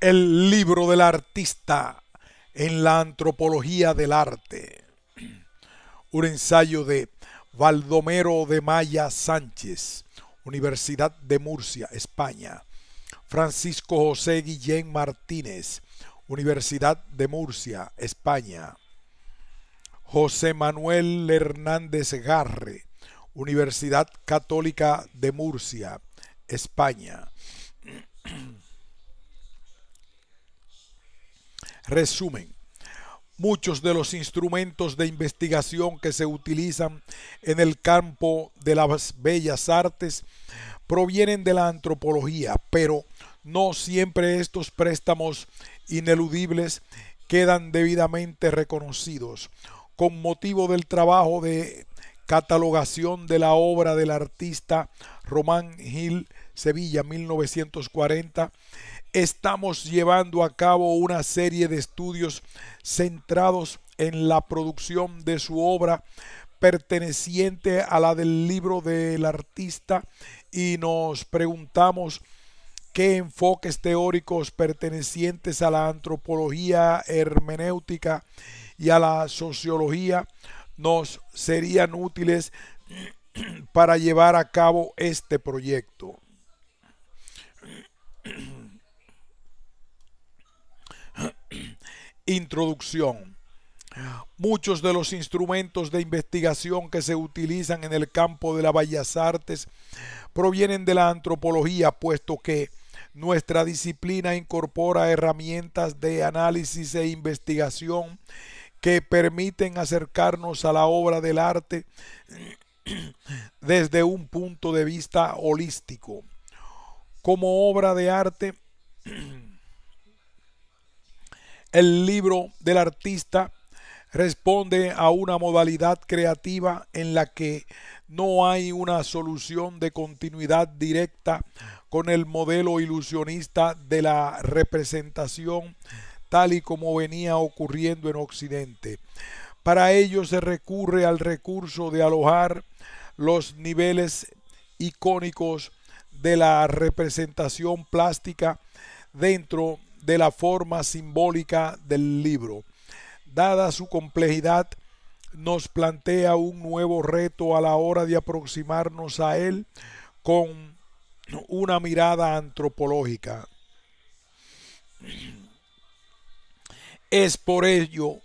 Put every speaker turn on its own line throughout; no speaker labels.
el libro del artista en la antropología del arte. Un ensayo de Baldomero de Maya Sánchez, Universidad de Murcia, España. Francisco José Guillén Martínez, Universidad de Murcia, España. José Manuel Hernández Garre, Universidad Católica de Murcia, España. Resumen. Muchos de los instrumentos de investigación que se utilizan en el campo de las bellas artes provienen de la antropología, pero no siempre estos préstamos ineludibles quedan debidamente reconocidos. Con motivo del trabajo de catalogación de la obra del artista Román Gil Sevilla 1940, estamos llevando a cabo una serie de estudios centrados en la producción de su obra perteneciente a la del libro del artista y nos preguntamos qué enfoques teóricos pertenecientes a la antropología hermenéutica y a la sociología nos serían útiles para llevar a cabo este proyecto. Introducción. Muchos de los instrumentos de investigación que se utilizan en el campo de las bellas artes provienen de la antropología, puesto que nuestra disciplina incorpora herramientas de análisis e investigación que permiten acercarnos a la obra del arte desde un punto de vista holístico. Como obra de arte, El libro del artista responde a una modalidad creativa en la que no hay una solución de continuidad directa con el modelo ilusionista de la representación tal y como venía ocurriendo en Occidente. Para ello se recurre al recurso de alojar los niveles icónicos de la representación plástica dentro de la forma simbólica del libro. Dada su complejidad, nos plantea un nuevo reto a la hora de aproximarnos a él con una mirada antropológica. Es por ello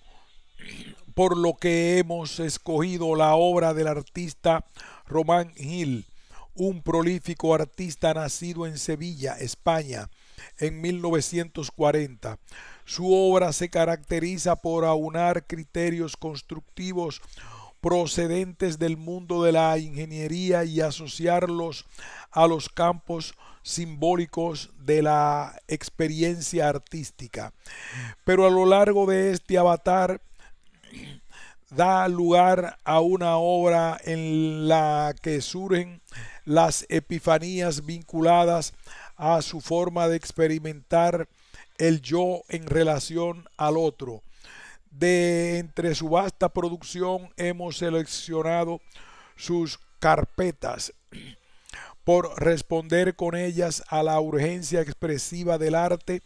por lo que hemos escogido la obra del artista Román Gil, un prolífico artista nacido en Sevilla, España, en 1940. Su obra se caracteriza por aunar criterios constructivos procedentes del mundo de la ingeniería y asociarlos a los campos simbólicos de la experiencia artística. Pero a lo largo de este avatar da lugar a una obra en la que surgen las epifanías vinculadas a a su forma de experimentar el yo en relación al otro. De entre su vasta producción hemos seleccionado sus carpetas por responder con ellas a la urgencia expresiva del arte,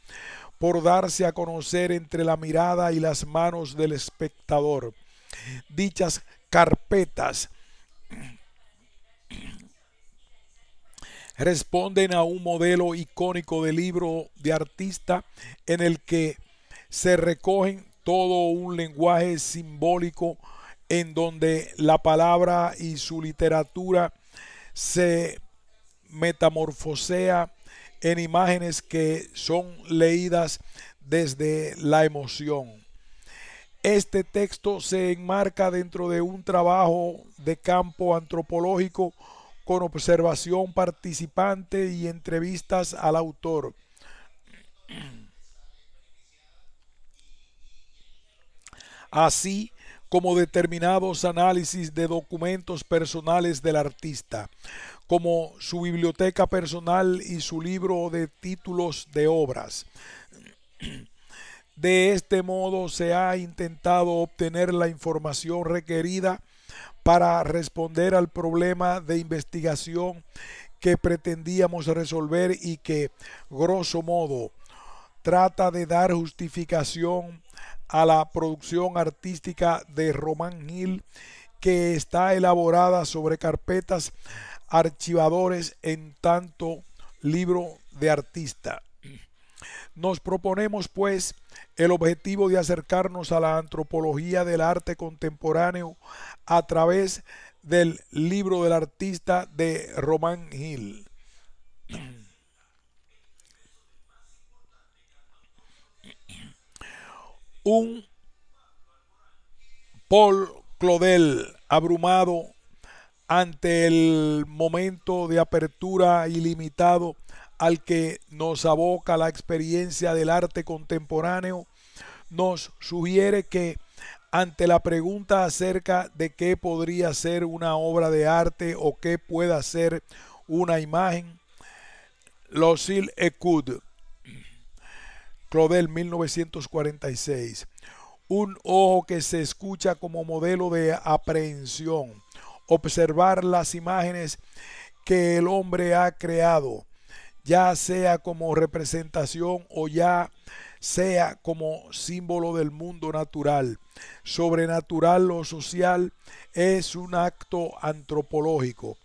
por darse a conocer entre la mirada y las manos del espectador. Dichas carpetas responden a un modelo icónico de libro de artista en el que se recogen todo un lenguaje simbólico en donde la palabra y su literatura se metamorfosea en imágenes que son leídas desde la emoción. Este texto se enmarca dentro de un trabajo de campo antropológico con observación participante y entrevistas al autor. Así, como determinados análisis de documentos personales del artista, como su biblioteca personal y su libro de títulos de obras. De este modo se ha intentado obtener la información requerida para responder al problema de investigación que pretendíamos resolver y que, grosso modo, trata de dar justificación a la producción artística de Román Gil que está elaborada sobre carpetas archivadores en tanto libro de artista. Nos proponemos pues el objetivo de acercarnos a la antropología del arte contemporáneo a través del libro del artista de Román Gil. Un Paul Claudel abrumado ante el momento de apertura ilimitado al que nos aboca la experiencia del arte contemporáneo, nos sugiere que ante la pregunta acerca de qué podría ser una obra de arte o qué pueda ser una imagen, Losil Ecud, Claudel 1946, un ojo que se escucha como modelo de aprehensión, observar las imágenes que el hombre ha creado, ya sea como representación o ya sea como símbolo del mundo natural. Sobrenatural o social es un acto antropológico.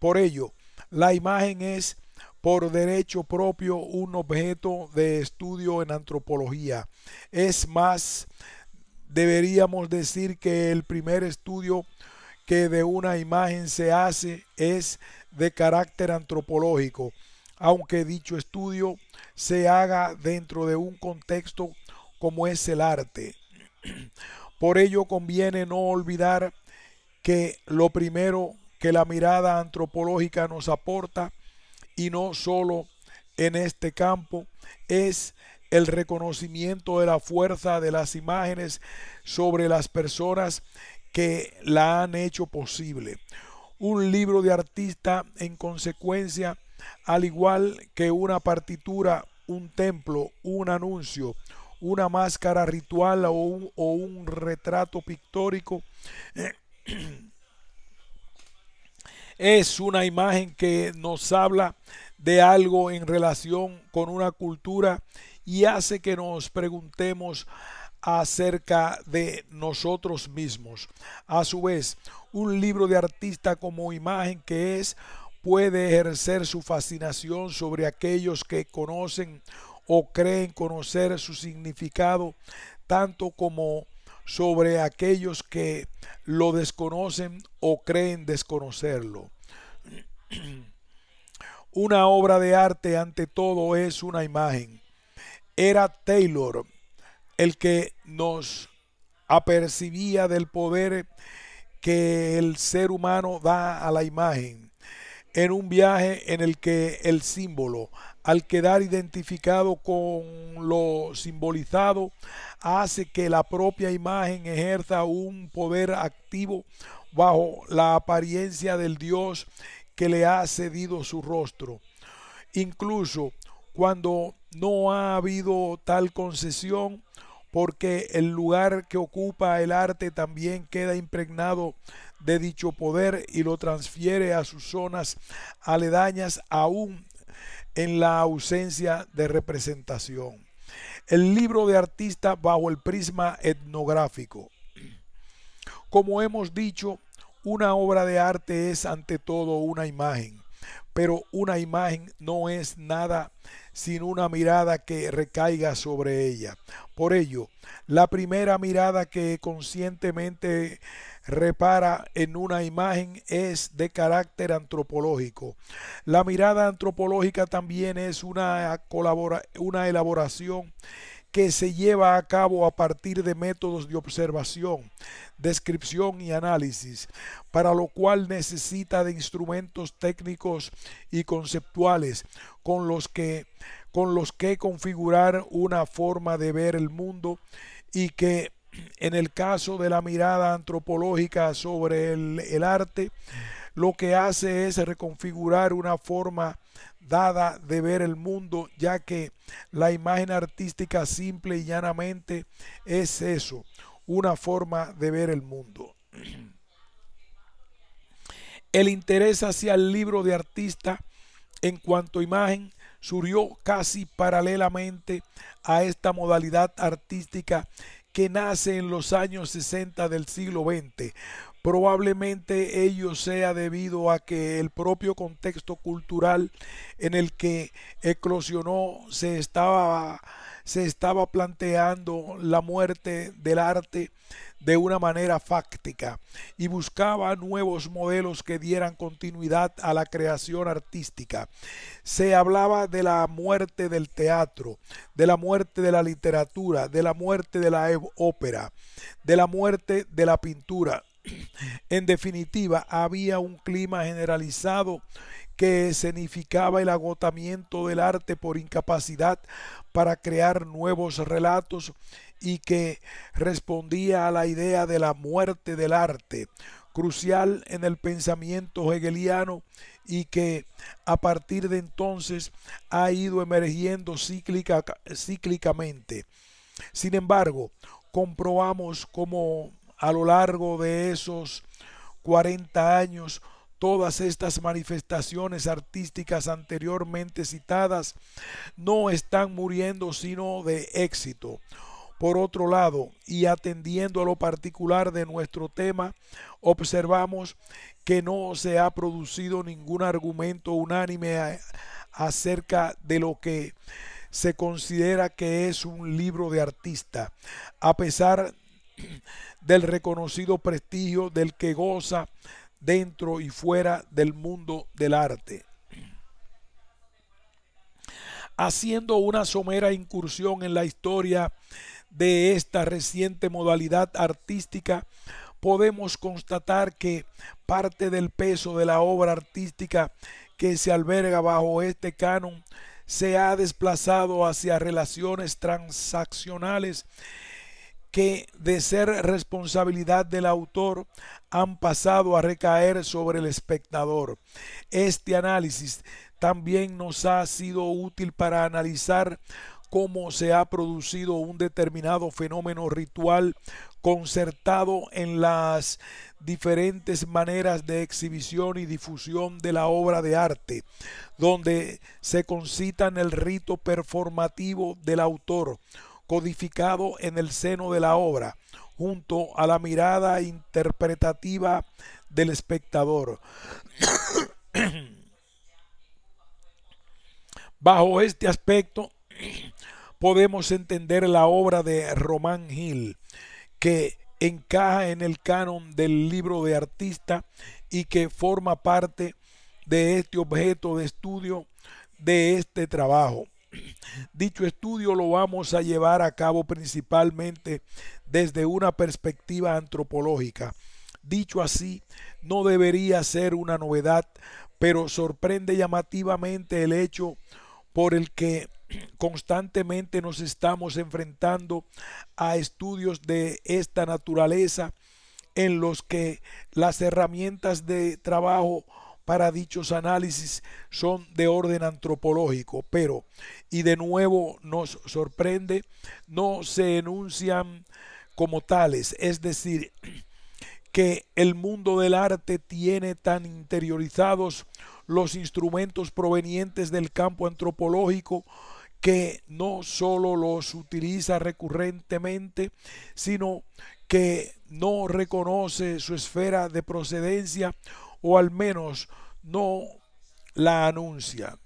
Por ello, la imagen es por derecho propio un objeto de estudio en antropología. Es más, deberíamos decir que el primer estudio que de una imagen se hace es de carácter antropológico aunque dicho estudio se haga dentro de un contexto como es el arte. Por ello conviene no olvidar que lo primero que la mirada antropológica nos aporta, y no solo en este campo, es el reconocimiento de la fuerza de las imágenes sobre las personas que la han hecho posible. Un libro de artista, en consecuencia, al igual que una partitura, un templo, un anuncio, una máscara ritual o un, retrato pictórico. es una imagen que nos habla de algo en relación con una cultura y hace que nos preguntemos acerca de nosotros mismos. A su vez, un libro de artista como imagen que es puede ejercer su fascinación sobre aquellos que conocen o creen conocer su significado, tanto como sobre aquellos que lo desconocen o creen desconocerlo. Una obra de arte ante todo es una imagen. Era Taylor el que nos apercibía del poder que el ser humano da a la imagen en un viaje en el que el símbolo, al quedar identificado con lo simbolizado, hace que la propia imagen ejerza un poder activo bajo la apariencia del Dios que le ha cedido su rostro. Incluso cuando no ha habido tal concesión, porque el lugar que ocupa el arte también queda impregnado de dicho poder y lo transfiere a sus zonas aledañas aún en la ausencia de representación. El libro de artista bajo el prisma etnográfico. Como hemos dicho, una obra de arte es ante todo una imagen, pero una imagen no es nada sin una mirada que recaiga sobre ella. Por ello, la primera mirada que conscientemente repara en una imagen es de carácter antropológico. La mirada antropológica también es una, colabora una elaboración que se lleva a cabo a partir de métodos de observación, descripción y análisis, para lo cual necesita de instrumentos técnicos y conceptuales con los que, con los que configurar una forma de ver el mundo y que en el caso de la mirada antropológica sobre el, arte, lo que hace es reconfigurar una forma dada de ver el mundo, ya que la imagen artística simple y llanamente es eso, una forma de ver el mundo. El interés hacia el libro de artista en cuanto a imagen surgió casi paralelamente a esta modalidad artística que nace en los años 60 del siglo XX. Probablemente ello sea debido a que el propio contexto cultural en el que eclosionó se estaba se estaba planteando la muerte del arte de una manera fáctica y buscaba nuevos modelos que dieran continuidad a la creación artística. Se hablaba de la muerte del teatro, de la muerte de la literatura, de la muerte de la ópera, de la muerte de la pintura. En definitiva, había un clima generalizado que escenificaba el agotamiento del arte por incapacidad para crear nuevos relatos y que respondía a la idea de la muerte del arte, crucial en el pensamiento hegeliano y que a partir de entonces ha ido emergiendo cíclica, cíclicamente. Sin embargo, comprobamos cómo a lo largo de esos 40 años Todas estas manifestaciones artísticas anteriormente citadas no están muriendo sino de éxito. Por otro lado, y atendiendo a lo particular de nuestro tema, observamos que no se ha producido ningún argumento unánime acerca de lo que se considera que es un libro de artista, a pesar del reconocido prestigio del que goza dentro y fuera del mundo del arte, haciendo una somera incursión en la historia de esta reciente modalidad artística, podemos constatar que parte del peso de la obra artística que se alberga bajo este canon se ha desplazado hacia relaciones transaccionales que de ser responsabilidad del autor han pasado a recaer sobre el espectador. Este análisis también nos ha sido útil para analizar cómo se ha producido un determinado fenómeno ritual concertado en las diferentes maneras de exhibición y difusión de la obra de arte, donde se concitan el rito performativo del autor codificado en el seno de la obra, junto a la mirada interpretativa del espectador. Bajo este aspecto podemos entender la obra de Román Gil que encaja en el canon del libro de artista y que forma parte de este objeto de estudio de este trabajo. Dicho estudio lo vamos a llevar a cabo principalmente desde una perspectiva antropológica. Dicho así, no debería ser una novedad, pero sorprende llamativamente el hecho por el que constantemente nos estamos enfrentando a estudios de esta naturaleza en los que las herramientas de trabajo para dichos análisis son de orden antropológico, pero, y de nuevo nos sorprende, no se enuncian como tales, es decir, que el mundo del arte tiene tan interiorizados los instrumentos provenientes del campo antropológico que no solo los utiliza recurrentemente, sino que no reconoce su esfera de procedencia o al menos no la anuncia.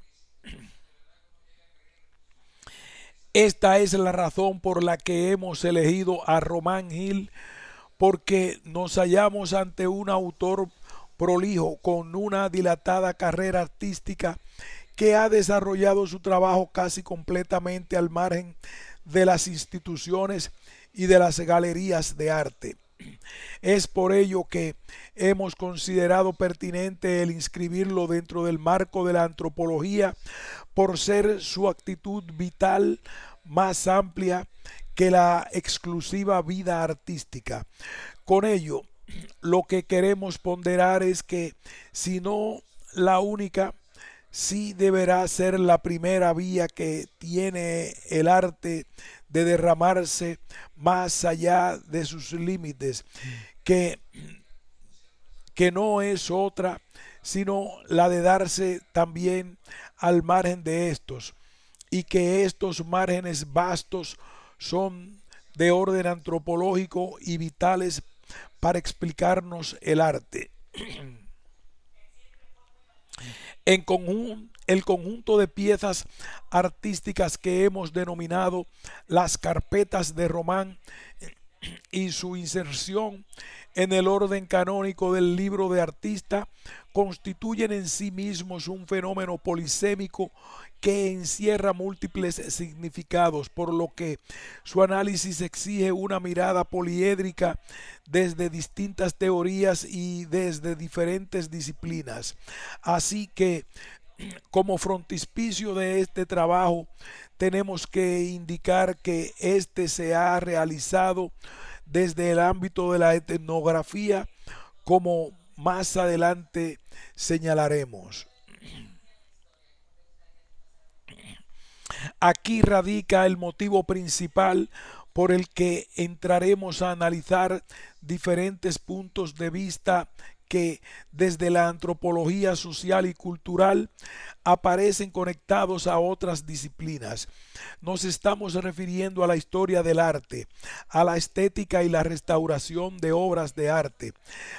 Esta es la razón por la que hemos elegido a Román Gil, porque nos hallamos ante un autor prolijo con una dilatada carrera artística que ha desarrollado su trabajo casi completamente al margen de las instituciones y de las galerías de arte. Es por ello que hemos considerado pertinente el inscribirlo dentro del marco de la antropología por ser su actitud vital más amplia que la exclusiva vida artística. Con ello, lo que queremos ponderar es que, si no la única, sí deberá ser la primera vía que tiene el arte de derramarse más allá de sus límites, que, que no es otra sino la de darse también al margen de estos, y que estos márgenes vastos son de orden antropológico y vitales para explicarnos el arte. En el conjunto de piezas artísticas que hemos denominado las carpetas de Román y su inserción en el orden canónico del libro de artista constituyen en sí mismos un fenómeno polisémico que encierra múltiples significados, por lo que su análisis exige una mirada poliédrica desde distintas teorías y desde diferentes disciplinas. Así que como frontispicio de este trabajo, tenemos que indicar que este se ha realizado desde el ámbito de la etnografía, como más adelante señalaremos. Aquí radica el motivo principal por el que entraremos a analizar diferentes puntos de vista que desde la antropología social y cultural aparecen conectados a otras disciplinas. Nos estamos refiriendo a la historia del arte, a la estética y la restauración de obras de arte,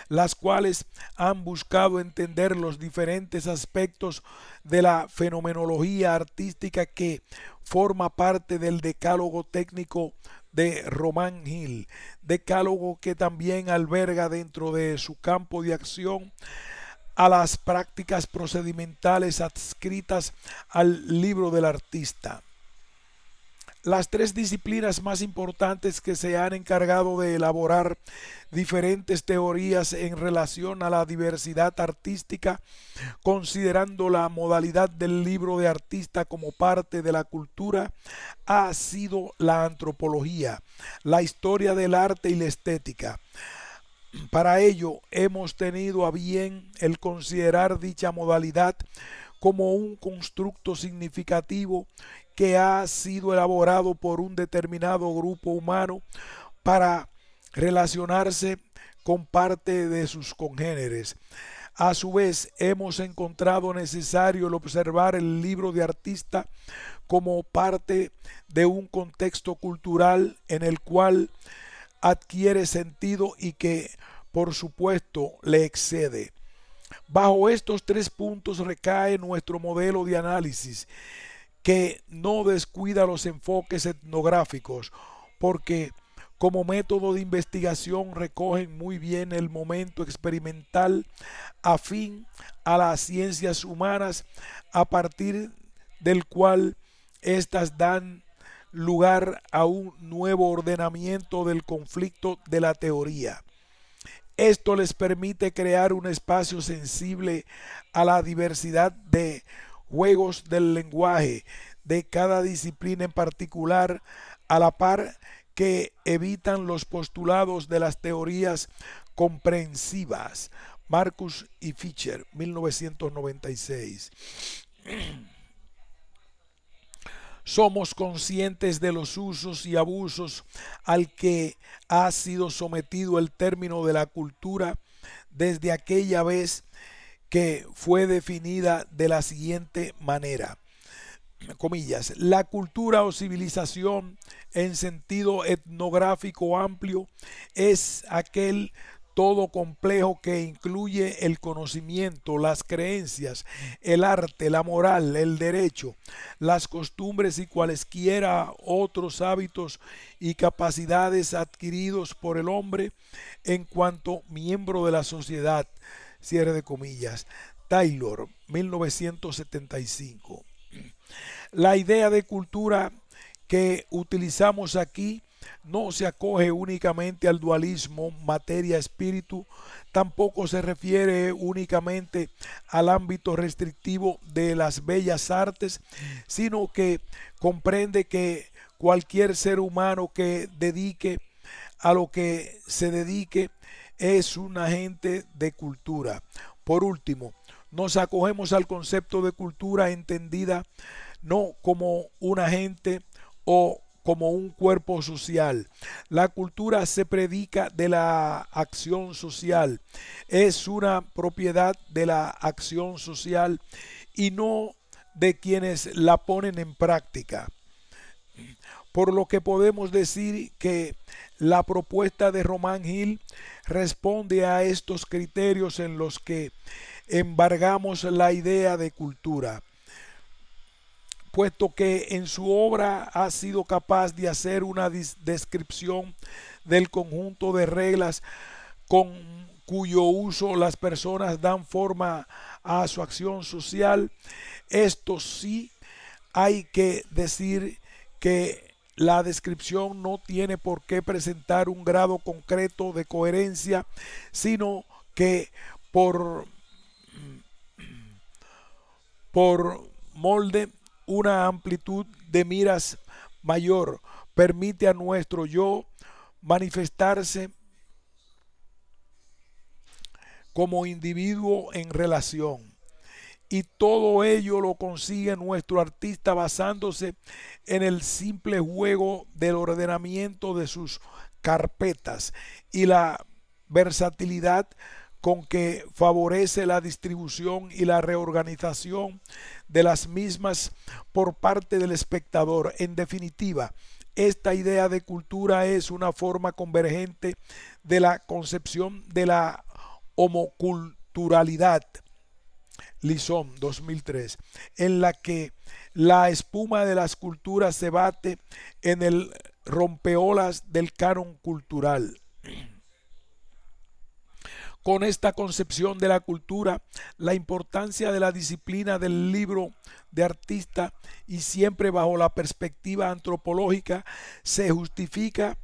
las cuales han buscado entender los diferentes aspectos de la fenomenología artística que forma parte del decálogo técnico de Román Gil, decálogo que también alberga dentro de su campo de acción a las prácticas procedimentales adscritas al libro del artista las tres disciplinas más importantes que se han encargado de elaborar diferentes teorías en relación a la diversidad artística, considerando la modalidad del libro de artista como parte de la cultura, ha sido la antropología, la historia del arte y la estética. Para ello hemos tenido a bien el considerar dicha modalidad como un constructo significativo que ha sido elaborado por un determinado grupo humano para relacionarse con parte de sus congéneres. A su vez, hemos encontrado necesario el observar el libro de artista como parte de un contexto cultural en el cual adquiere sentido y que, por supuesto, le excede. Bajo estos tres puntos recae nuestro modelo de análisis, que no descuida los enfoques etnográficos, porque como método de investigación recogen muy bien el momento experimental afín a las ciencias humanas, a partir del cual éstas dan lugar a un nuevo ordenamiento del conflicto de la teoría. Esto les permite crear un espacio sensible a la diversidad de juegos del lenguaje de cada disciplina en particular, a la par que evitan los postulados de las teorías comprensivas. Marcus y Fischer, 1996 somos conscientes de los usos y abusos al que ha sido sometido el término de la cultura desde aquella vez que fue definida de la siguiente manera. Comillas, la cultura o civilización en sentido etnográfico amplio es aquel todo complejo que incluye el conocimiento, las creencias, el arte, la moral, el derecho, las costumbres y cualesquiera otros hábitos y capacidades adquiridos por el hombre en cuanto miembro de la sociedad. Cierre de comillas. Taylor, 1975. La idea de cultura que utilizamos aquí no se acoge únicamente al dualismo materia-espíritu, tampoco se refiere únicamente al ámbito restrictivo de las bellas artes, sino que comprende que cualquier ser humano que dedique a lo que se dedique es un agente de cultura. Por último, nos acogemos al concepto de cultura entendida no como un agente o como un cuerpo social. La cultura se predica de la acción social. Es una propiedad de la acción social y no de quienes la ponen en práctica. Por lo que podemos decir que la propuesta de Román Gil responde a estos criterios en los que embargamos la idea de cultura puesto que en su obra ha sido capaz de hacer una descripción del conjunto de reglas con cuyo uso las personas dan forma a su acción social. Esto sí hay que decir que la descripción no tiene por qué presentar un grado concreto de coherencia, sino que por, por molde una amplitud de miras mayor. Permite a nuestro yo manifestarse como individuo en relación. Y todo ello lo consigue nuestro artista basándose en el simple juego del ordenamiento de sus carpetas y la versatilidad con que favorece la distribución y la reorganización de las mismas por parte del espectador. En definitiva, esta idea de cultura es una forma convergente de la concepción de la homoculturalidad. Lisón, 2003, en la que la espuma de las culturas se bate en el rompeolas del canon cultural. Con esta concepción de la cultura, la importancia de la disciplina del libro de artista y siempre bajo la perspectiva antropológica se justifica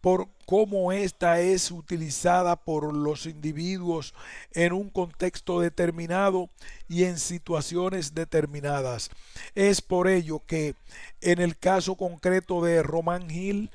por cómo ésta es utilizada por los individuos en un contexto determinado y en situaciones determinadas. Es por ello que en el caso concreto de Román Gil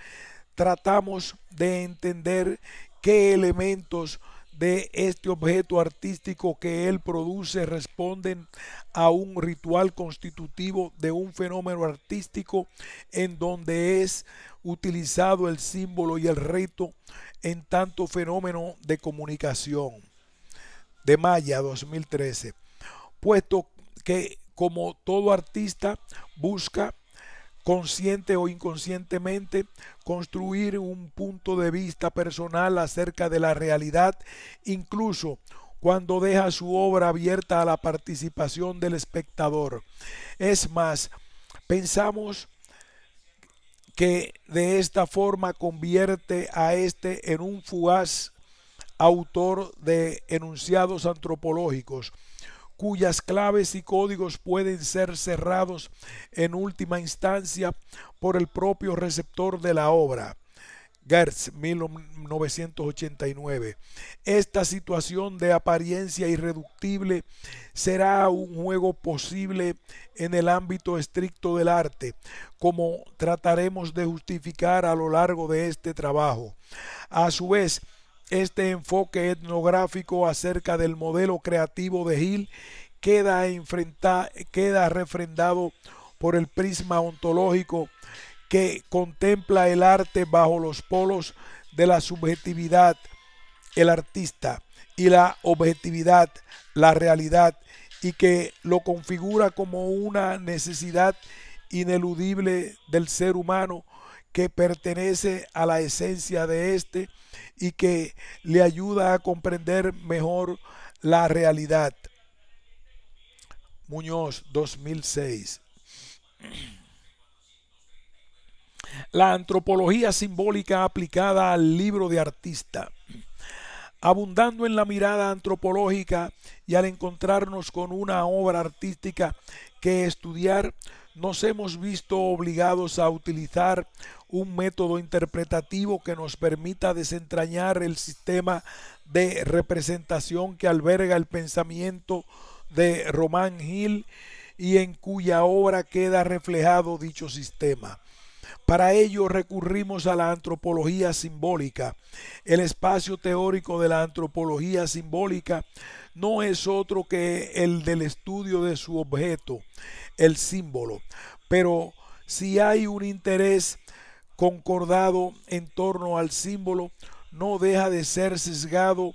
tratamos de entender qué elementos de este objeto artístico que él produce responden a un ritual constitutivo de un fenómeno artístico en donde es utilizado el símbolo y el reto en tanto fenómeno de comunicación. De Maya 2013. Puesto que como todo artista busca consciente o inconscientemente, construir un punto de vista personal acerca de la realidad, incluso cuando deja su obra abierta a la participación del espectador. Es más, pensamos que de esta forma convierte a este en un fugaz autor de enunciados antropológicos cuyas claves y códigos pueden ser cerrados en última instancia por el propio receptor de la obra. Gertz, 1989. Esta situación de apariencia irreductible será un juego posible en el ámbito estricto del arte, como trataremos de justificar a lo largo de este trabajo. A su vez, este enfoque etnográfico acerca del modelo creativo de Hill queda, enfrenta, queda refrendado por el prisma ontológico que contempla el arte bajo los polos de la subjetividad, el artista, y la objetividad, la realidad, y que lo configura como una necesidad ineludible del ser humano que pertenece a la esencia de éste y que le ayuda a comprender mejor la realidad. Muñoz 2006. La antropología simbólica aplicada al libro de artista. Abundando en la mirada antropológica y al encontrarnos con una obra artística que estudiar, nos hemos visto obligados a utilizar un método interpretativo que nos permita desentrañar el sistema de representación que alberga el pensamiento de Román Gil y en cuya obra queda reflejado dicho sistema. Para ello recurrimos a la antropología simbólica. El espacio teórico de la antropología simbólica no es otro que el del estudio de su objeto, el símbolo. Pero si hay un interés concordado en torno al símbolo no deja de ser sesgado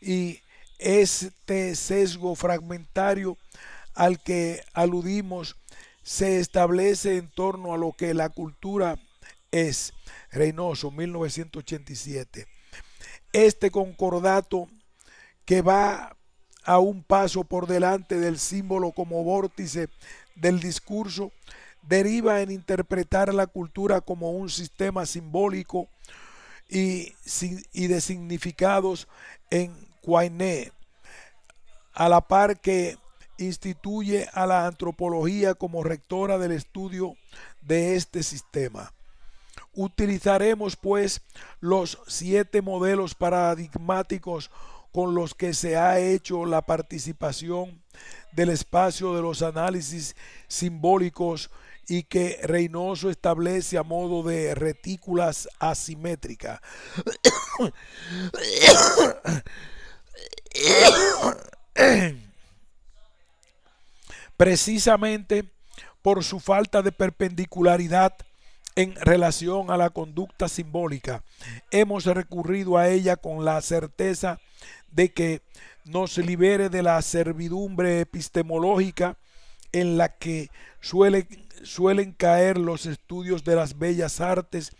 y este sesgo fragmentario al que aludimos se establece en torno a lo que la cultura es. Reynoso, 1987. Este concordato que va a un paso por delante del símbolo como vórtice del discurso deriva en interpretar la cultura como un sistema simbólico y, de significados en Guainé, a la par que instituye a la antropología como rectora del estudio de este sistema. Utilizaremos pues los siete modelos paradigmáticos con los que se ha hecho la participación del espacio de los análisis simbólicos y que Reynoso establece a modo de retículas asimétricas. Precisamente por su falta de perpendicularidad en relación a la conducta simbólica, hemos recurrido a ella con la certeza de que nos libere de la servidumbre epistemológica en la que suele suelen caer los estudios de las bellas artes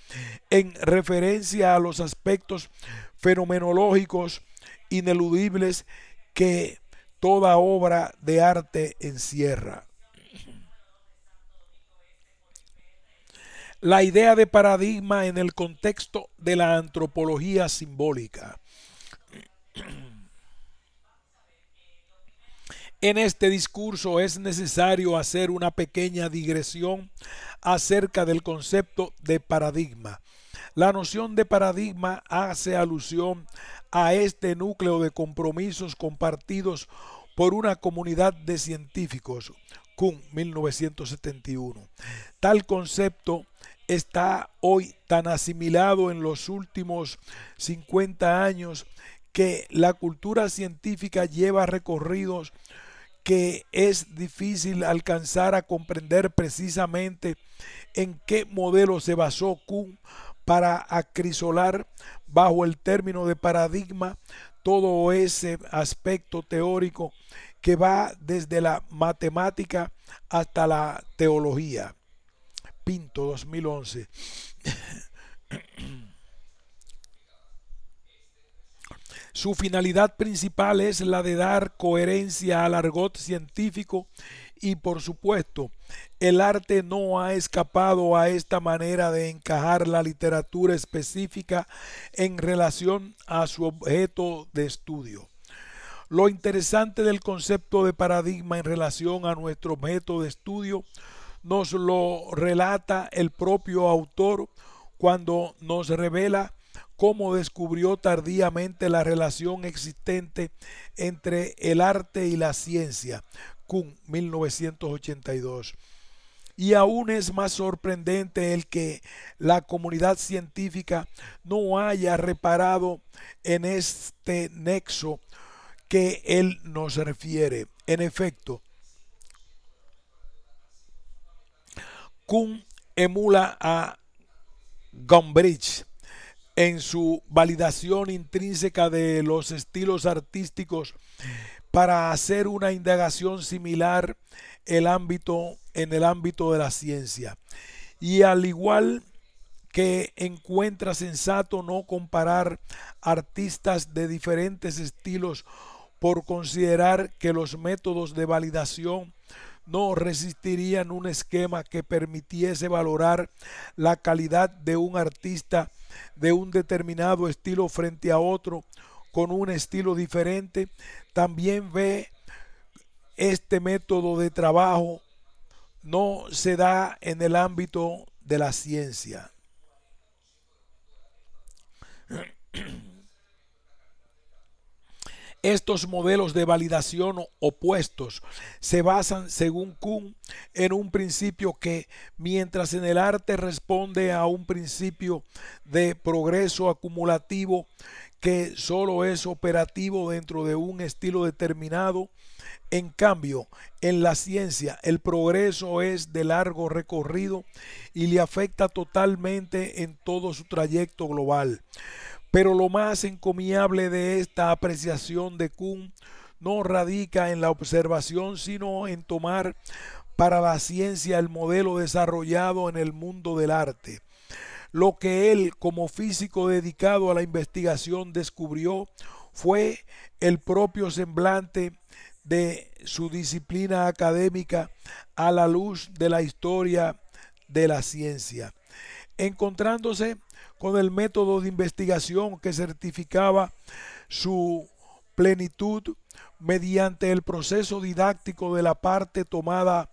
en referencia a los aspectos fenomenológicos ineludibles que toda obra de arte encierra. La idea de paradigma en el contexto de la antropología simbólica. En este discurso es necesario hacer una pequeña digresión acerca del concepto de paradigma. La noción de paradigma hace alusión a este núcleo de compromisos compartidos por una comunidad de científicos, Kuhn 1971. Tal concepto está hoy tan asimilado en los últimos 50 años que la cultura científica lleva recorridos que es difícil alcanzar a comprender precisamente en qué modelo se basó Kuhn para acrisolar bajo el término de paradigma todo ese aspecto teórico que va desde la matemática hasta la teología. Pinto 2011. Su finalidad principal es la de dar coherencia al argot científico y por supuesto, el arte no ha escapado a esta manera de encajar la literatura específica en relación a su objeto de estudio. Lo interesante del concepto de paradigma en relación a nuestro objeto de estudio nos lo relata el propio autor cuando nos revela cómo descubrió tardíamente la relación existente entre el arte y la ciencia, Kuhn, 1982. Y aún es más sorprendente el que la comunidad científica no haya reparado en este nexo que él nos refiere. En efecto, Kuhn emula a Gombrich en su validación intrínseca de los estilos artísticos para hacer una indagación similar el ámbito, en el ámbito de la ciencia. Y al igual que encuentra sensato no comparar artistas de diferentes estilos por considerar que los métodos de validación no resistirían un esquema que permitiese valorar la calidad de un artista de un determinado estilo frente a otro con un estilo diferente, también ve este método de trabajo no se da en el ámbito de la ciencia. Estos modelos de validación opuestos se basan, según Kuhn, en un principio que, mientras en el arte responde a un principio de progreso acumulativo que solo es operativo dentro de un estilo determinado, en cambio, en la ciencia el progreso es de largo recorrido y le afecta totalmente en todo su trayecto global. Pero lo más encomiable de esta apreciación de Kuhn no radica en la observación, sino en tomar para la ciencia el modelo desarrollado en el mundo del arte. Lo que él, como físico dedicado a la investigación, descubrió fue el propio semblante de su disciplina académica a la luz de la historia de la ciencia encontrándose con el método de investigación que certificaba su plenitud mediante el proceso didáctico de la parte tomada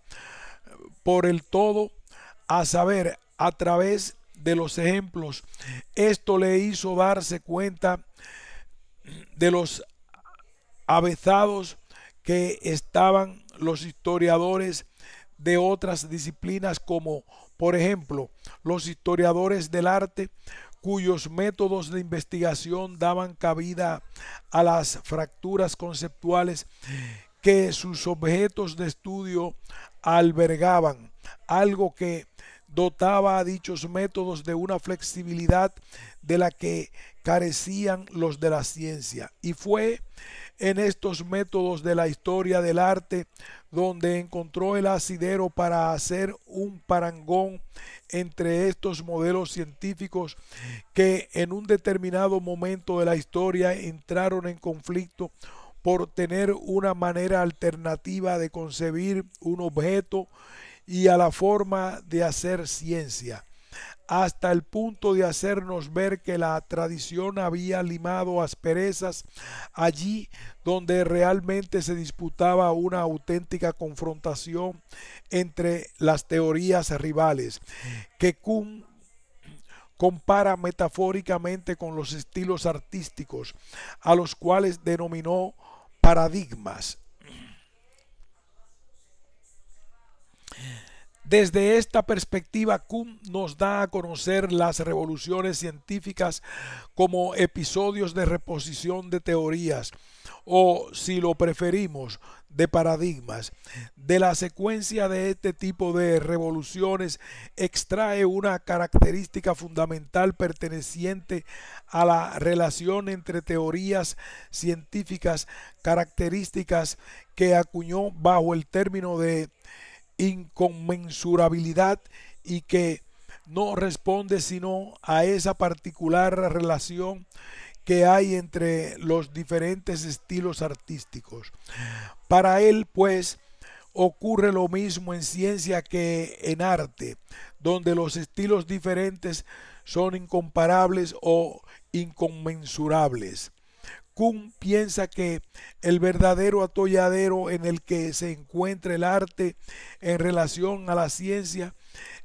eh, por el todo, a saber, a través de los ejemplos. Esto le hizo darse cuenta de los avezados que estaban los historiadores de otras disciplinas como, por ejemplo, los historiadores del arte cuyos métodos de investigación daban cabida a las fracturas conceptuales que sus objetos de estudio albergaban, algo que dotaba a dichos métodos de una flexibilidad de la que carecían los de la ciencia. Y fue en estos métodos de la historia del arte donde encontró el asidero para hacer un parangón entre estos modelos científicos que en un determinado momento de la historia entraron en conflicto por tener una manera alternativa de concebir un objeto y a la forma de hacer ciencia hasta el punto de hacernos ver que la tradición había limado asperezas allí donde realmente se disputaba una auténtica confrontación entre las teorías rivales, que Kuhn compara metafóricamente con los estilos artísticos, a los cuales denominó paradigmas. Desde esta perspectiva, Kuhn nos da a conocer las revoluciones científicas como episodios de reposición de teorías o, si lo preferimos, de paradigmas. De la secuencia de este tipo de revoluciones extrae una característica fundamental perteneciente a la relación entre teorías científicas, características que acuñó bajo el término de inconmensurabilidad y que no responde sino a esa particular relación que hay entre los diferentes estilos artísticos. Para él, pues, ocurre lo mismo en ciencia que en arte, donde los estilos diferentes son incomparables o inconmensurables. Kuhn piensa que el verdadero atolladero en el que se encuentra el arte en relación a la ciencia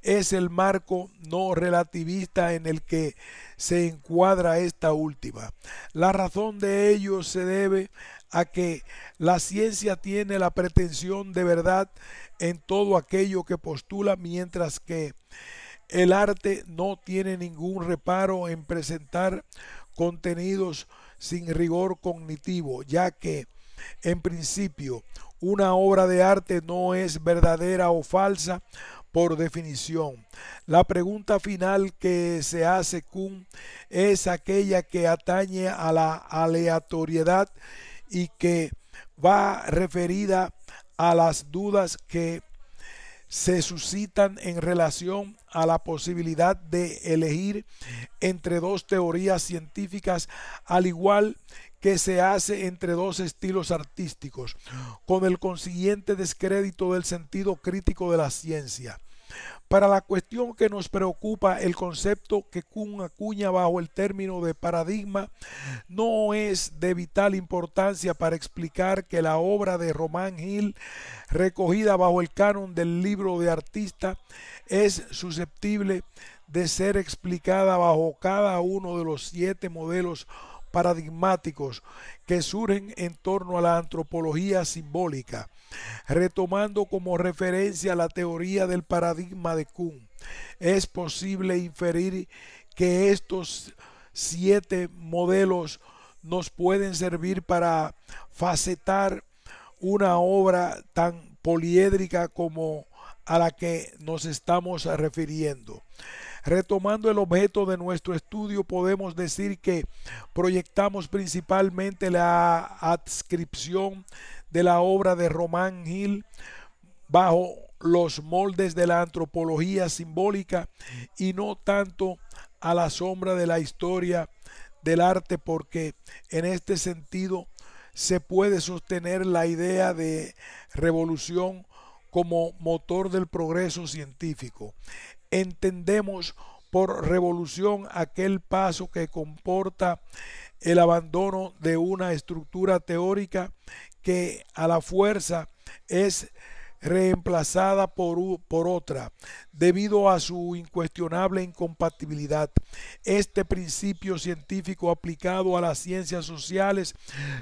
es el marco no relativista en el que se encuadra esta última. La razón de ello se debe a que la ciencia tiene la pretensión de verdad en todo aquello que postula, mientras que el arte no tiene ningún reparo en presentar contenidos sin rigor cognitivo, ya que en principio una obra de arte no es verdadera o falsa por definición. La pregunta final que se hace Kuhn es aquella que atañe a la aleatoriedad y que va referida a las dudas que se suscitan en relación a la posibilidad de elegir entre dos teorías científicas, al igual que se hace entre dos estilos artísticos, con el consiguiente descrédito del sentido crítico de la ciencia para la cuestión que nos preocupa, el concepto que Kuhn acuña bajo el término de paradigma no es de vital importancia para explicar que la obra de Román Gil, recogida bajo el canon del libro de artista, es susceptible de ser explicada bajo cada uno de los siete modelos paradigmáticos que surgen en torno a la antropología simbólica retomando como referencia la teoría del paradigma de Kuhn. Es posible inferir que estos siete modelos nos pueden servir para facetar una obra tan poliédrica como a la que nos estamos refiriendo. Retomando el objeto de nuestro estudio, podemos decir que proyectamos principalmente la adscripción de la obra de Román Gil bajo los moldes de la antropología simbólica y no tanto a la sombra de la historia del arte porque en este sentido se puede sostener la idea de revolución como motor del progreso científico. Entendemos por revolución aquel paso que comporta el abandono de una estructura teórica que a la fuerza es reemplazada por, por, otra debido a su incuestionable incompatibilidad. Este principio científico aplicado a las ciencias sociales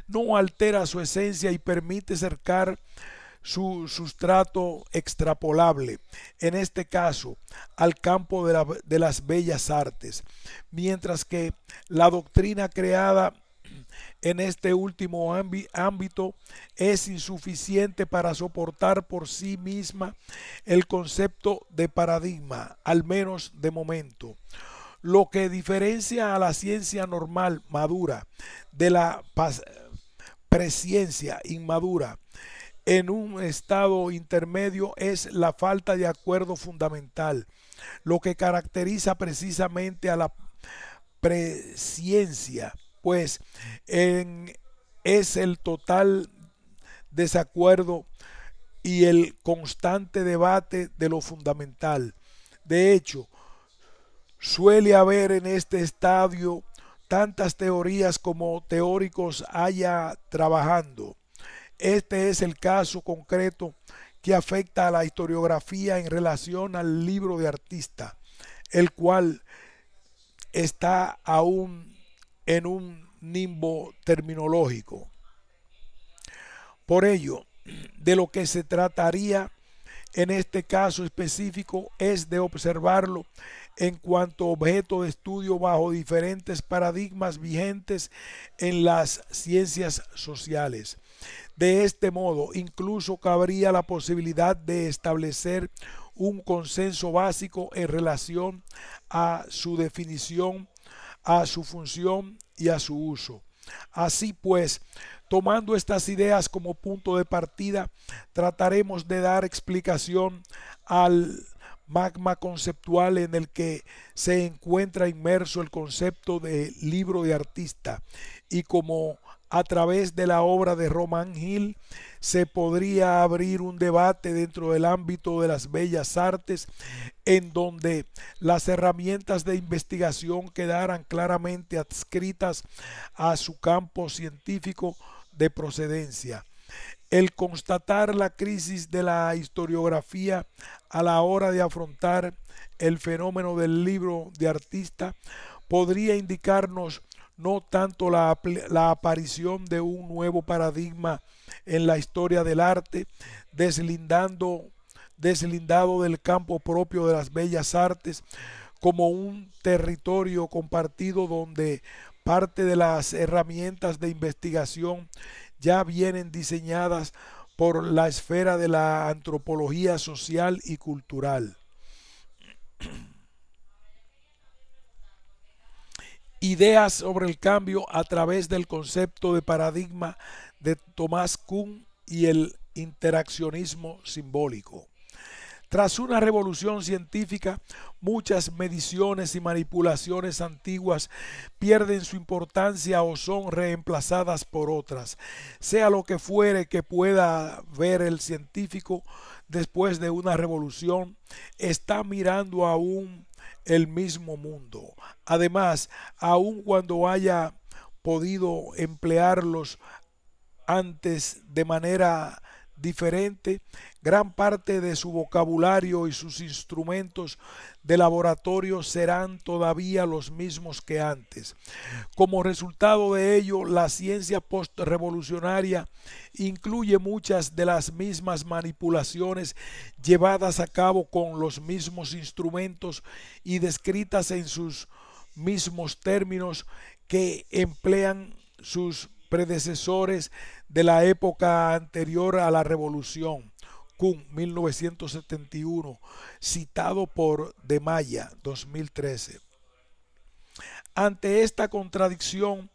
no altera su esencia y permite cercar su sustrato extrapolable, en este caso al campo de, de las bellas artes, mientras que la doctrina creada en este último ámbito es insuficiente para soportar por sí misma el concepto de paradigma, al menos de momento. Lo que diferencia a la ciencia normal madura de la presciencia inmadura en un estado intermedio es la falta de acuerdo fundamental, lo que caracteriza precisamente a la presciencia pues es el total desacuerdo y el constante debate de lo fundamental. De hecho, suele haber en este estadio tantas teorías como teóricos haya trabajando. Este es el caso concreto que afecta a la historiografía en relación al libro de artista, el cual está aún en un nimbo terminológico. Por ello, de lo que se trataría en este caso específico es de observarlo en cuanto objeto de estudio bajo diferentes paradigmas vigentes en las ciencias sociales. De este modo, incluso cabría la posibilidad de establecer un consenso básico en relación a su definición a su función y a su uso. Así pues, tomando estas ideas como punto de partida, trataremos de dar explicación al magma conceptual en el que se encuentra inmerso el concepto de libro de artista y como a través de la obra de Román Gil, se podría abrir un debate dentro del ámbito de las bellas artes en donde las herramientas de investigación quedaran claramente adscritas a su campo científico de procedencia. El constatar la crisis de la historiografía a la hora de afrontar el fenómeno del libro de artista podría indicarnos no tanto la, aparición de un nuevo paradigma en la historia del arte, deslindando, deslindado del campo propio de las bellas artes, como un territorio compartido donde parte de las herramientas de investigación ya vienen diseñadas por la esfera de la antropología social y cultural. Ideas sobre el cambio a través del concepto de paradigma de Tomás Kuhn y el interaccionismo simbólico. Tras una revolución científica, muchas mediciones y manipulaciones antiguas pierden su importancia o son reemplazadas por otras. Sea lo que fuere que pueda ver el científico después de una revolución, está mirando a un el mismo mundo. Además, aun cuando haya podido emplearlos antes de manera diferente, gran parte de su vocabulario y sus instrumentos de laboratorio serán todavía los mismos que antes. Como resultado de ello, la ciencia postrevolucionaria incluye muchas de las mismas manipulaciones llevadas a cabo con los mismos instrumentos y descritas en sus mismos términos que emplean sus predecesores de la época anterior a la revolución. con 1971, citado por De Maya, 2013. Ante esta contradicción,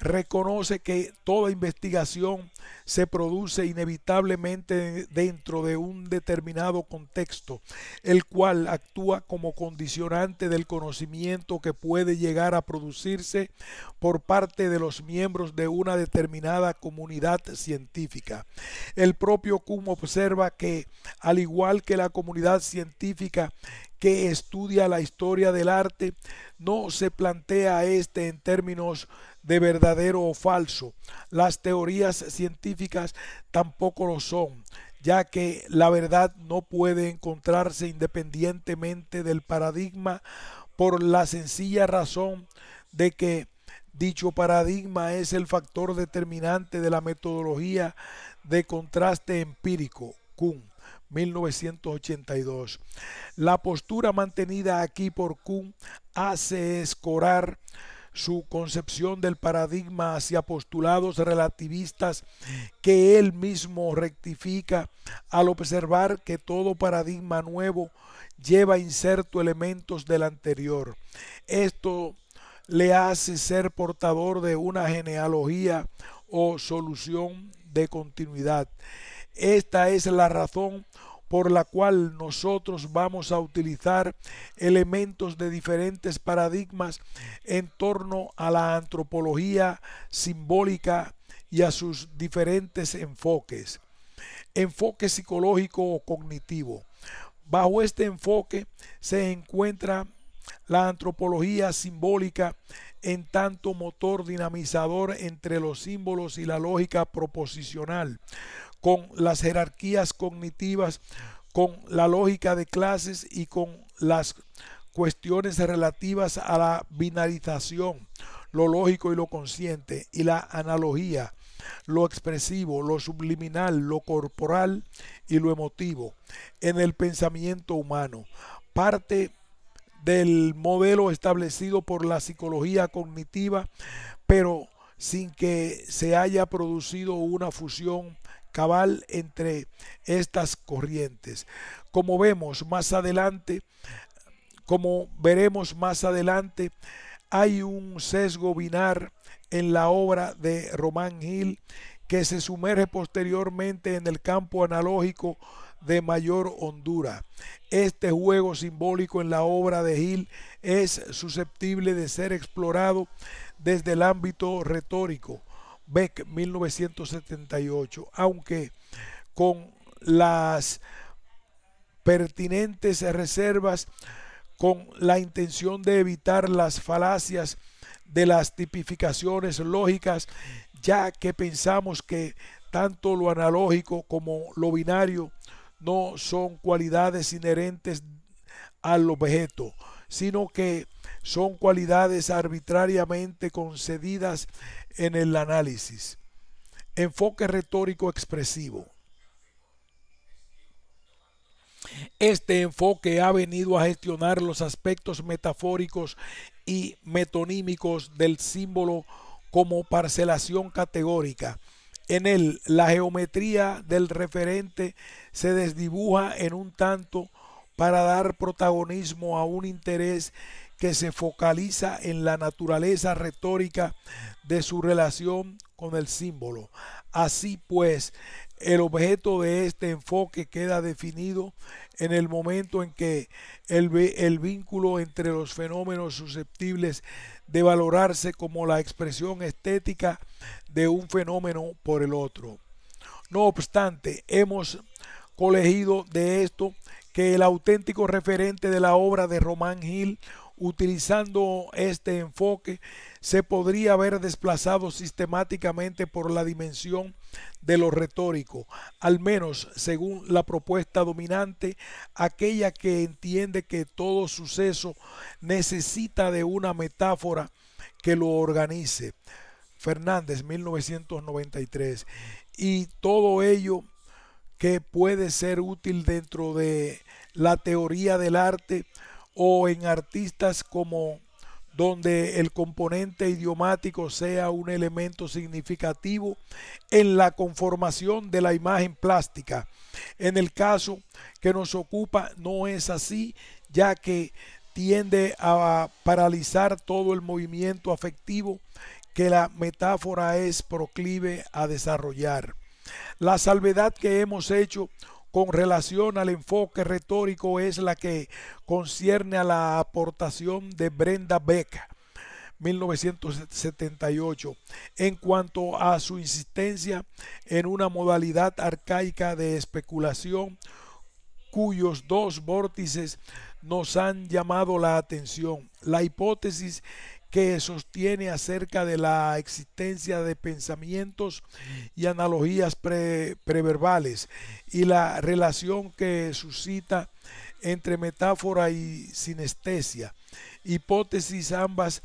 reconoce que toda investigación se produce inevitablemente dentro de un determinado contexto, el cual actúa como condicionante del conocimiento que puede llegar a producirse por parte de los miembros de una determinada comunidad científica. El propio Kuhn observa que, al igual que la comunidad científica que estudia la historia del arte, no se plantea este en términos de verdadero o falso. Las teorías científicas tampoco lo son, ya que la verdad no puede encontrarse independientemente del paradigma por la sencilla razón de que dicho paradigma es el factor determinante de la metodología de contraste empírico, Kuhn. 1982. La postura mantenida aquí por Kuhn hace escorar su concepción del paradigma hacia postulados relativistas que él mismo rectifica al observar que todo paradigma nuevo lleva inserto elementos del anterior. Esto le hace ser portador de una genealogía o solución de continuidad. Esta es la razón por la cual nosotros vamos a utilizar elementos de diferentes paradigmas en torno a la antropología simbólica y a sus diferentes enfoques. Enfoque psicológico o cognitivo. Bajo este enfoque se encuentra la antropología simbólica en tanto motor dinamizador entre los símbolos y la lógica proposicional con las jerarquías cognitivas, con la lógica de clases y con las cuestiones relativas a la binarización, lo lógico y lo consciente, y la analogía, lo expresivo, lo subliminal, lo corporal y lo emotivo, en el pensamiento humano. Parte del modelo establecido por la psicología cognitiva, pero sin que se haya producido una fusión cabal entre estas corrientes. Como vemos más adelante, como veremos más adelante, hay un sesgo binar en la obra de Román Hill que se sumerge posteriormente en el campo analógico de mayor hondura. Este juego simbólico en la obra de Hill es susceptible de ser explorado desde el ámbito retórico Beck 1978, aunque con las pertinentes reservas con la intención de evitar las falacias de las tipificaciones lógicas, ya que pensamos que tanto lo analógico como lo binario no son cualidades inherentes al objeto, sino que son cualidades arbitrariamente concedidas en el análisis. Enfoque retórico expresivo. Este enfoque ha venido a gestionar los aspectos metafóricos y metonímicos del símbolo como parcelación categórica. En él, la geometría del referente se desdibuja en un tanto para dar protagonismo a un interés que se focaliza en la naturaleza retórica de su relación con el símbolo. Así pues, el objeto de este enfoque queda definido en el momento en que el, el, vínculo entre los fenómenos susceptibles de valorarse como la expresión estética de un fenómeno por el otro. No obstante, hemos colegido de esto que el auténtico referente de la obra de Román Gil utilizando este enfoque, se podría haber desplazado sistemáticamente por la dimensión de lo retórico, al menos según la propuesta dominante, aquella que entiende que todo suceso necesita de una metáfora que lo organice. Fernández, 1993. Y todo ello que puede ser útil dentro de la teoría del arte o en artistas como donde el componente idiomático sea un elemento significativo en la conformación de la imagen plástica. En el caso que nos ocupa no es así, ya que tiende a paralizar todo el movimiento afectivo que la metáfora es proclive a desarrollar. La salvedad que hemos hecho con relación al enfoque retórico es la que concierne a la aportación de Brenda Beck. 1978, en cuanto a su insistencia en una modalidad arcaica de especulación cuyos dos vórtices nos han llamado la atención. La hipótesis que sostiene acerca de la existencia de pensamientos y analogías preverbales y la relación que suscita entre metáfora y sinestesia, hipótesis ambas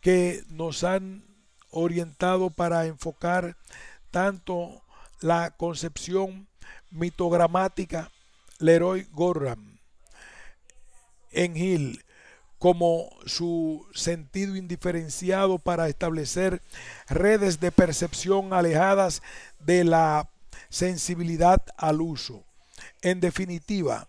que nos han orientado para enfocar tanto la concepción mitogramática Leroy Gorham en Hill como su sentido indiferenciado para establecer redes de percepción alejadas de la sensibilidad al uso. En definitiva,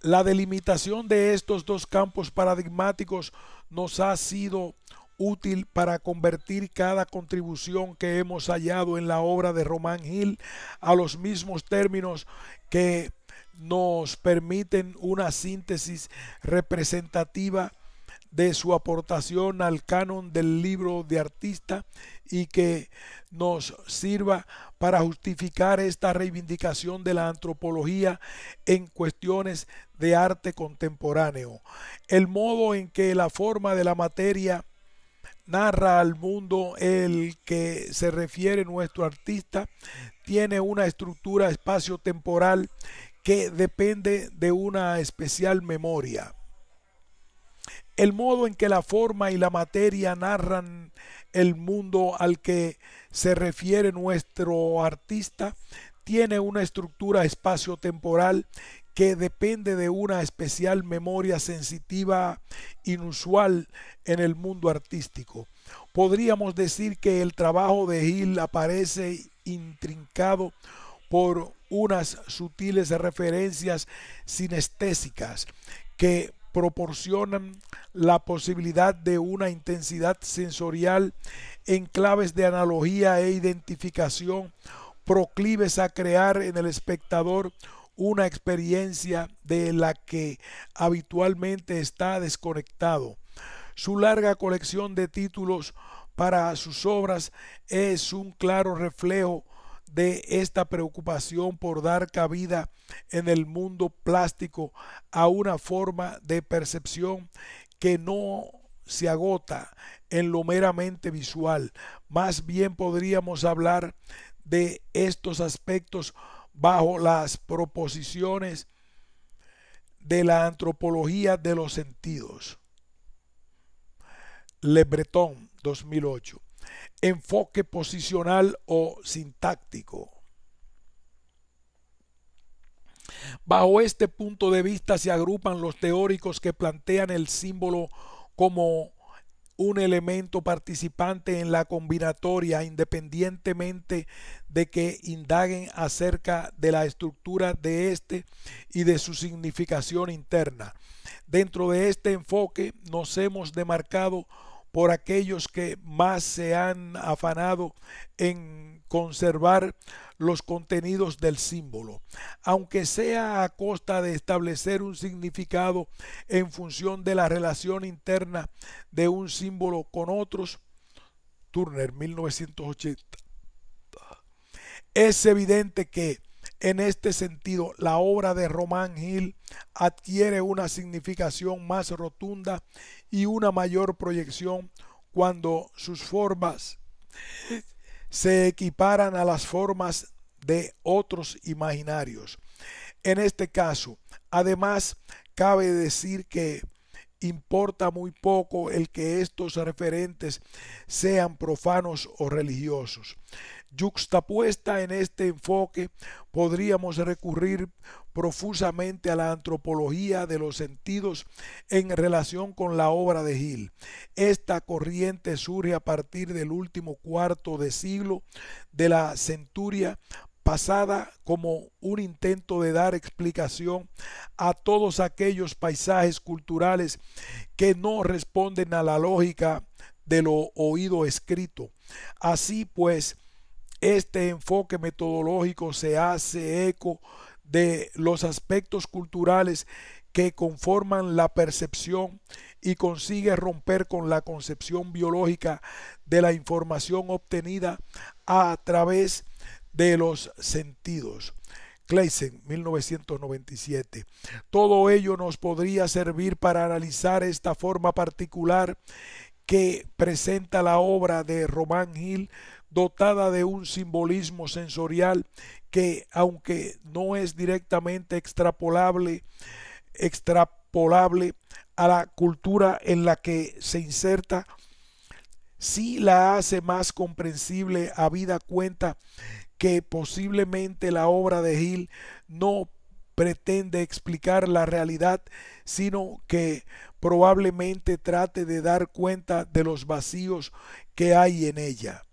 la delimitación de estos dos campos paradigmáticos nos ha sido útil para convertir cada contribución que hemos hallado en la obra de Román Gil a los mismos términos que nos permiten una síntesis representativa de su aportación al canon del libro de artista y que nos sirva para justificar esta reivindicación de la antropología en cuestiones de arte contemporáneo. El modo en que la forma de la materia narra al mundo el que se refiere nuestro artista tiene una estructura espacio-temporal que depende de una especial memoria. El modo en que la forma y la materia narran el mundo al que se refiere nuestro artista tiene una estructura espacio-temporal que depende de una especial memoria sensitiva inusual en el mundo artístico. Podríamos decir que el trabajo de Hill aparece intrincado por unas sutiles referencias sinestésicas que proporcionan la posibilidad de una intensidad sensorial en claves de analogía e identificación proclives a crear en el espectador una experiencia de la que habitualmente está desconectado. Su larga colección de títulos para sus obras es un claro reflejo de esta preocupación por dar cabida en el mundo plástico a una forma de percepción que no se agota en lo meramente visual. Más bien podríamos hablar de estos aspectos bajo las proposiciones de la antropología de los sentidos. Le Breton, 2008 enfoque posicional o sintáctico. Bajo este punto de vista se agrupan los teóricos que plantean el símbolo como un elemento participante en la combinatoria independientemente de que indaguen acerca de la estructura de éste y de su significación interna. Dentro de este enfoque nos hemos demarcado por aquellos que más se han afanado en conservar los contenidos del símbolo, aunque sea a costa de establecer un significado en función de la relación interna de un símbolo con otros. Turner, 1980. Es evidente que en este sentido, la obra de Román Gil adquiere una significación más rotunda y una mayor proyección cuando sus formas se equiparan a las formas de otros imaginarios. En este caso, además, cabe decir que importa muy poco el que estos referentes sean profanos o religiosos. Yuxtapuesta en este enfoque, podríamos recurrir profusamente a la antropología de los sentidos en relación con la obra de Gil. Esta corriente surge a partir del último cuarto de siglo de la centuria pasada como un intento de dar explicación a todos aquellos paisajes culturales que no responden a la lógica de lo oído escrito. Así pues, este enfoque metodológico se hace eco de los aspectos culturales que conforman la percepción y consigue romper con la concepción biológica de la información obtenida a través de los sentidos. Clayson, 1997. Todo ello nos podría servir para analizar esta forma particular que presenta la obra de Román Gil dotada de un simbolismo sensorial que, aunque no es directamente extrapolable, extrapolable a la cultura en la que se inserta, sí la hace más comprensible a vida cuenta que posiblemente la obra de Hill no pretende explicar la realidad, sino que probablemente trate de dar cuenta de los vacíos que hay en ella.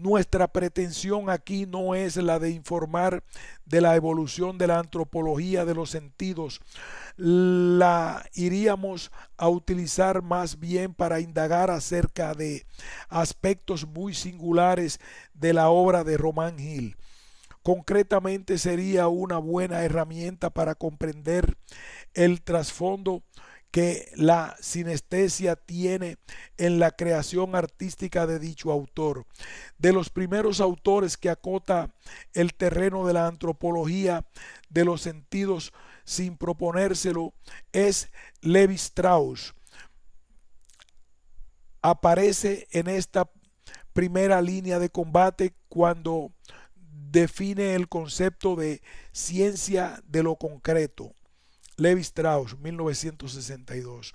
Nuestra pretensión aquí no es la de informar de la evolución de la antropología de los sentidos. La iríamos a utilizar más bien para indagar acerca de aspectos muy singulares de la obra de Román Gil. Concretamente sería una buena herramienta para comprender el trasfondo que la sinestesia tiene en la creación artística de dicho autor. De los primeros autores que acota el terreno de la antropología de los sentidos sin proponérselo es Levi Strauss. Aparece en esta primera línea de combate cuando define el concepto de ciencia de lo concreto. Levi Strauss, 1962,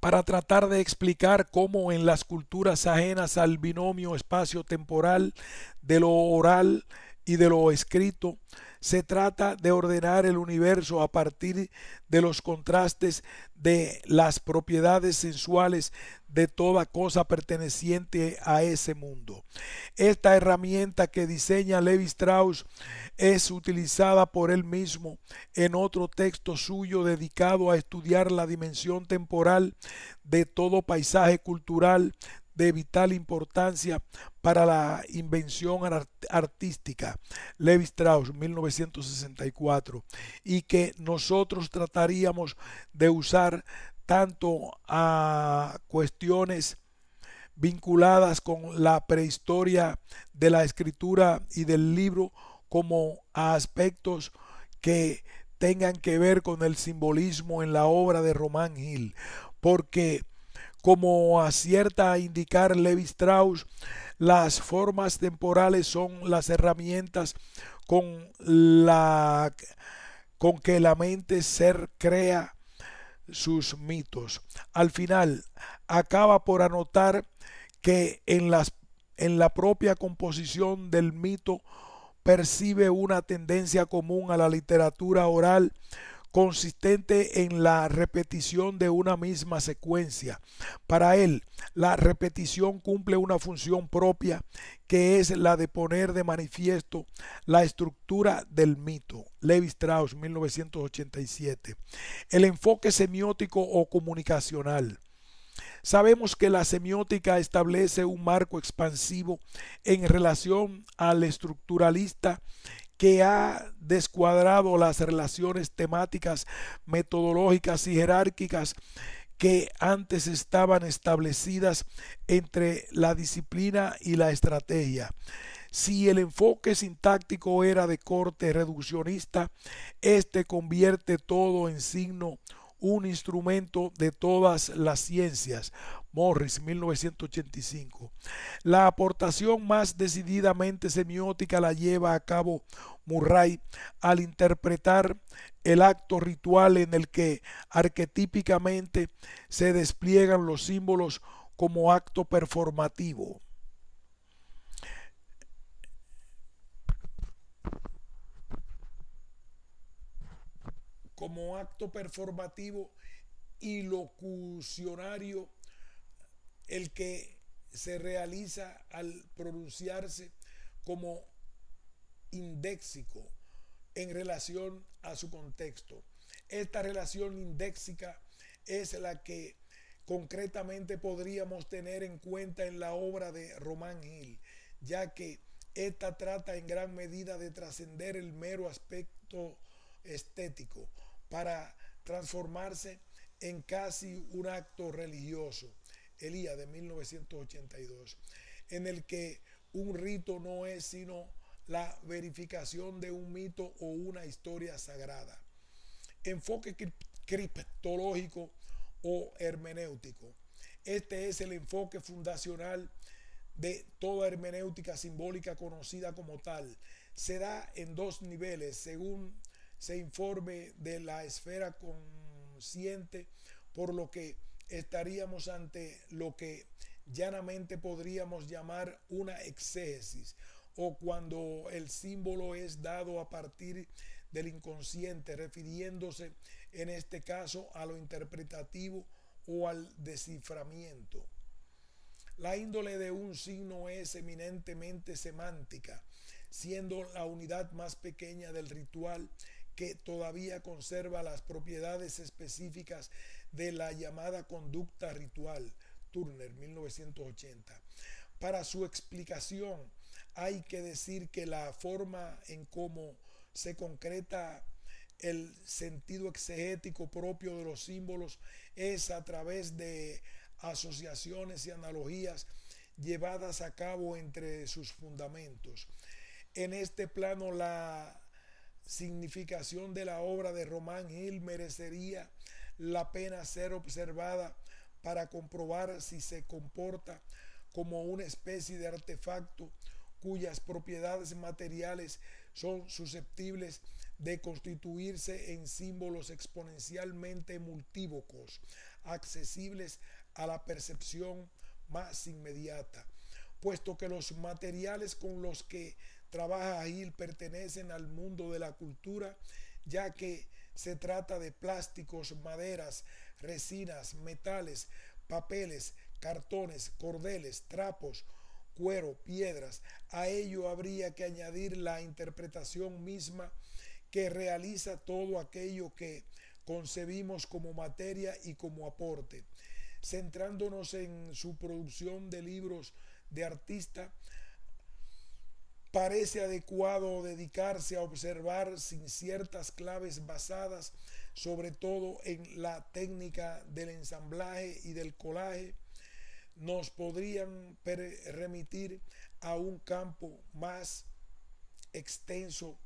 para tratar de explicar cómo en las culturas ajenas al binomio espacio-temporal de lo oral y de lo escrito, se trata de ordenar el universo a partir de los contrastes de las propiedades sensuales de toda cosa perteneciente a ese mundo. Esta herramienta que diseña Levi Strauss es utilizada por él mismo en otro texto suyo dedicado a estudiar la dimensión temporal de todo paisaje cultural de vital importancia para la invención artística, Levi Strauss, 1964, y que nosotros trataríamos de usar tanto a cuestiones vinculadas con la prehistoria de la escritura y del libro como a aspectos que tengan que ver con el simbolismo en la obra de Román Gil, porque como acierta a indicar Levi Strauss, las formas temporales son las herramientas con, la, con que la mente ser crea sus mitos. Al final, acaba por anotar que en, las, en la propia composición del mito percibe una tendencia común a la literatura oral consistente en la repetición de una misma secuencia. Para él, la repetición cumple una función propia que es la de poner de manifiesto la estructura del mito. Levi Strauss, 1987. El enfoque semiótico o comunicacional. Sabemos que la semiótica establece un marco expansivo en relación al estructuralista que ha descuadrado las relaciones temáticas, metodológicas y jerárquicas que antes estaban establecidas entre la disciplina y la estrategia. Si el enfoque sintáctico era de corte reduccionista, este convierte todo en signo un instrumento de todas las ciencias. Morris, 1985. La aportación más decididamente semiótica la lleva a cabo Murray al interpretar el acto ritual en el que arquetípicamente se despliegan los símbolos como acto performativo. como acto performativo y locucionario el que se realiza al pronunciarse como indéxico en relación a su contexto. Esta relación indéxica es la que concretamente podríamos tener en cuenta en la obra de Román Gil, ya que esta trata en gran medida de trascender el mero aspecto estético para transformarse en casi un acto religioso, Elías de 1982, en el que un rito no es sino la verificación de un mito o una historia sagrada. Enfoque criptológico o hermenéutico. Este es el enfoque fundacional de toda hermenéutica simbólica conocida como tal. Se da en dos niveles según se informe de la esfera consciente, por lo que estaríamos ante lo que llanamente podríamos llamar una exégesis o cuando el símbolo es dado a partir del inconsciente, refiriéndose en este caso a lo interpretativo o al desciframiento. La índole de un signo es eminentemente semántica, siendo la unidad más pequeña del ritual que todavía conserva las propiedades específicas de la llamada conducta ritual, Turner 1980. Para su explicación hay que decir que la forma en cómo se concreta el sentido exegético propio de los símbolos es a través de asociaciones y analogías llevadas a cabo entre sus fundamentos. En este plano la significación de la obra de Román Gil merecería la pena ser observada para comprobar si se comporta como una especie de artefacto cuyas propiedades materiales son susceptibles de constituirse en símbolos exponencialmente multívocos, accesibles a la percepción más inmediata, puesto que los materiales con los que trabaja ahí pertenecen al mundo de la cultura, ya que se trata de plásticos, maderas, resinas, metales, papeles, cartones, cordeles, trapos, cuero, piedras. A ello habría que añadir la interpretación misma que realiza todo aquello que concebimos como materia y como aporte. Centrándonos en su producción de libros de artista, parece adecuado dedicarse a observar sin ciertas claves basadas sobre todo en la técnica del ensamblaje y del colaje, nos podrían remitir a un campo más extenso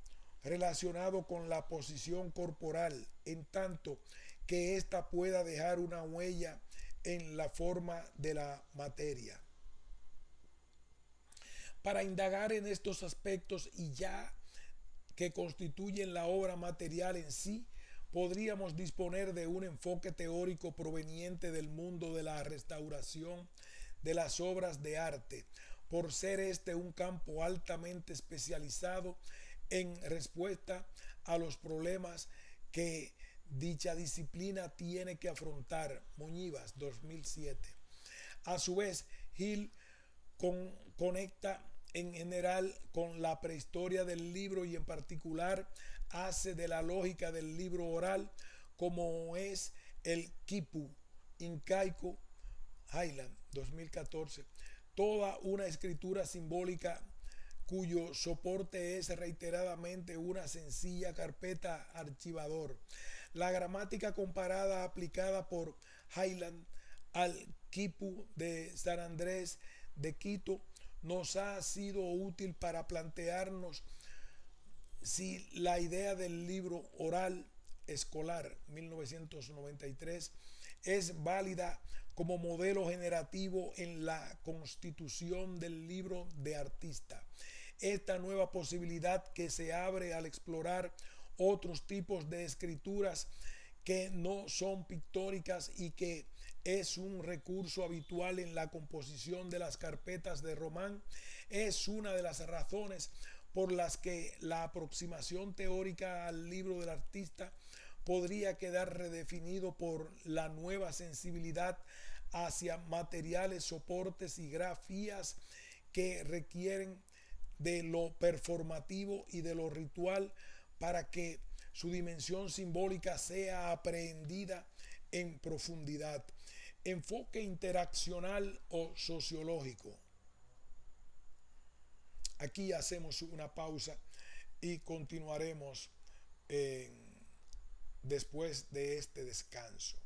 relacionado con la posición corporal, en tanto que ésta pueda dejar una huella en la forma de la materia para indagar en estos aspectos y ya que constituyen la obra material en sí, podríamos disponer de un enfoque teórico proveniente del mundo de la restauración de las obras de arte, por ser este un campo altamente especializado en respuesta a los problemas que dicha disciplina tiene que afrontar. Muñivas, 2007. A su vez, Hill conecta en general con la prehistoria del libro y en particular hace de la lógica del libro oral como es el Kipu incaico Highland 2014, toda una escritura simbólica cuyo soporte es reiteradamente una sencilla carpeta archivador. La gramática comparada aplicada por Highland al Kipu de San Andrés de Quito nos ha sido útil para plantearnos si la idea del libro oral escolar 1993 es válida como modelo generativo en la constitución del libro de artista. Esta nueva posibilidad que se abre al explorar otros tipos de escrituras que no son pictóricas y que es un recurso habitual en la composición de las carpetas de Román, es una de las razones por las que la aproximación teórica al libro del artista podría quedar redefinido por la nueva sensibilidad hacia materiales, soportes y grafías que requieren de lo performativo y de lo ritual para que su dimensión simbólica sea aprehendida en profundidad enfoque interaccional o sociológico. Aquí hacemos una pausa y continuaremos eh, después de este descanso.